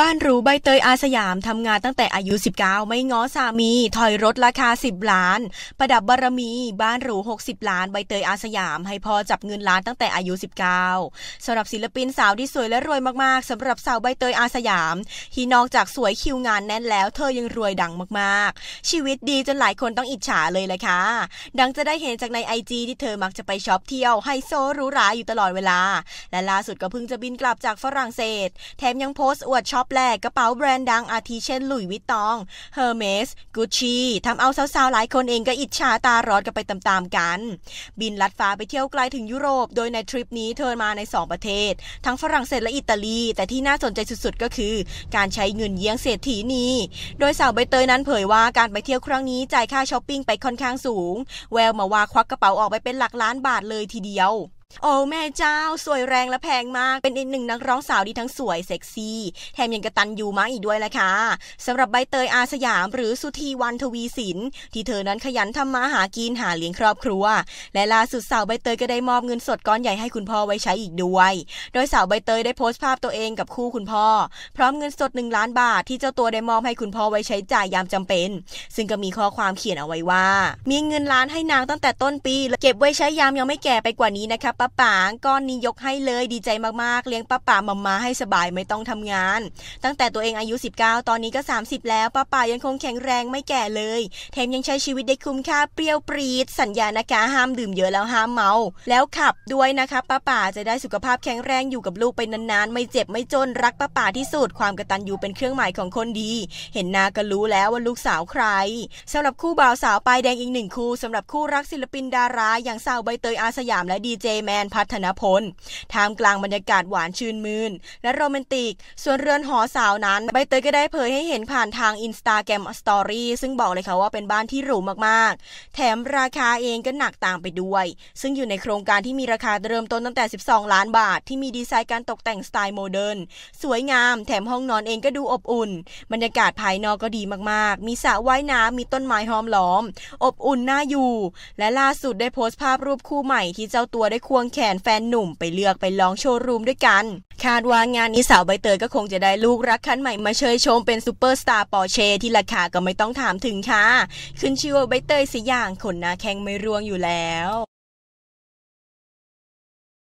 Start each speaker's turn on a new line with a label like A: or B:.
A: บ้านหรู ใบเตยอาสยามทำงานตั้งแต่อายุ 19 ไม่ง้อสามีถอยรถราคา 10 ล้าน ประดับบารมี บ้านหรู60 ล้านใบเตยอาสยาม ให้พอจับเงินล้านตั้งแต่อายุ 19สำหรับศิลปินสาวที่สวยและรวยมาก ๆสำหรับสาวใบเตยอาสยาม ที่นอกจากสวยคิวงานแน่นแล้ว เธอยังรวยดังมากๆ ชีวิตดีจนหลายคนต้องอิจฉาเลยเลยค่ะดังจะได้เห็นจากในไอจีที่เธอมักจะไปช็อปเที่ยวไฮโซหรูหราอยู่ตลอดเวลาและล่าสุดก็เพิ่งจะบินกลับจากฝรั่งเศสแถมยังโพสต์อวดช็อปแปลกกระเป๋าแบรนด์ดังอาทิเช่นหลุยวิตตอง เฮอร์เมส กุชชี่ทำเอาสาวๆ หลายคนเองก็อิจฉาตาร้อนกันไปตามๆกัน บินลัดฟ้าไปเที่ยวไกลถึงยุโรป โดยในทริปนี้เธอมาใน 2 ประเทศ ทั้งฝรั่งเศสและอิตาลี แต่ที่น่าสนใจสุดๆก็คือการใช้เงินเยี่ยงเศรษฐีนีโดยสาวใบเตยนั้นเผยว่าการไปเที่ยวครั้งนี้จ่ายค่าช้อปปิ้งไปค่อนข้างสูง แววมาว่าควักกระเป๋าออกไปเป็นหลักล้านบาทเลยทีเดียวโอ้แม่เจ้าสวยแรงและแพงมากเป็นอีกหนึ่งนักร้องสาวดีทั้งสวย เซ็กซี่แถมยังกระตันยูมากอีกด้วยละค่ะสำหรับใบเตยอาสยาม หรือสุธีวันทวีสินที่เธอนั้นขยันทำมาหากินหาเลี้ยงครอบครัว และล่าสุดสาวใบเตยก็ได้มอบเงินสดก้อนใหญ่ให้คุณพ่อไว้ใช้อีกด้วย โดยสาวใบเตยได้โพสต์ภาพตัวเองกับคู่คุณพ่อพร้อมเงินสดหนึ่งล้านบาทที่เจ้าตัวได้มอบให้คุณพ่อไว้ใช้จ่ายยามจำเป็น ซึ่งก็มีข้อความเขียนเอาไว้ว่า มีเงินล้านให้นางตั้งแต่ต้นปีเก็บไว้ใช้ยามยังไม่แก่ไปกว่านี้นะครป้าป๋าก้อนนี้ยกให้เลย ดีใจมากๆเลี้ยงป้าป๋ามามาให้สบายไม่ต้องทำงาน ตั้งแต่ตัวเองอายุ 19 ตอนนี้ก็ 30 แล้วป้าป๋ายังคงแข็งแรงไม่แก่เลยแถมยังใช้ชีวิตได้คุ้มค่าเปรี้ยวปรีดสัญญานะคะห้ามดื่มเยอะแล้วห้ามเมา แล้วขับด้วยนะคะป้าป๋าจะได้สุขภาพแข็งแรงอยู่กับลูกไป นานๆ ไม่เจ็บไม่จนรักป้าป๋าที่สุดความกระตันยูเป็นเครื่องหมายของคนดี เห็นนาก็รู้แล้วว่าลูกสาวใคร สำหรับคู่บ่าวสาวปลายแดงอีกหนึ่งคู่สำหรับคู่รักศิลปินดารา อย่างสาวใบเตยอาสยามและดีเจแมนพัฒนพลท่ามกลางบรรยากาศหวานชื่นมืนและโรแมนติก ส่วนเรือนหอสาวนั้นใบเตยก็ได้เผยให้เห็นผ่านทางอินสตาแกรมสตอรี่ซึ่งบอกเลยค่ะว่าเป็นบ้านที่หรูมากๆ แถมราคาเองก็หนักต่างไปด้วย ซึ่งอยู่ในโครงการที่มีราคาเริ่มต้นตั้งแต่ 12 ล้านบาท ที่มีดีไซน์การตกแต่งสไตล์โมเดิร์น สวยงาม แถมห้องนอนเองก็ดูอบอุ่น บรรยากาศภายนอกก็ดีมาก ๆ มีสระว่ายน้ำมีต้นไม้ห้อมล้อม อบอุ่นน่าอยู่ และล่าสุดได้โพสต์ภาพรูปคู่ใหม่ที่เจ้าตัวได้ควงงแขนแฟนหนุ่มไปเลือกไปลองโชว์รูมด้วยกัน คาดว่างานนี้สาวใบเตยก็คงจะได้ลูกรักคันใหม่มาเชยชมเป็นซูเปอร์สตาร์ปอเช่ที่ราคาก็ไม่ต้องถามถึงค่ะ ขึ้นชื่อว่าใบเตยสิอย่างขนหน้าแข็งไม่ร่วงอยู่แล้ว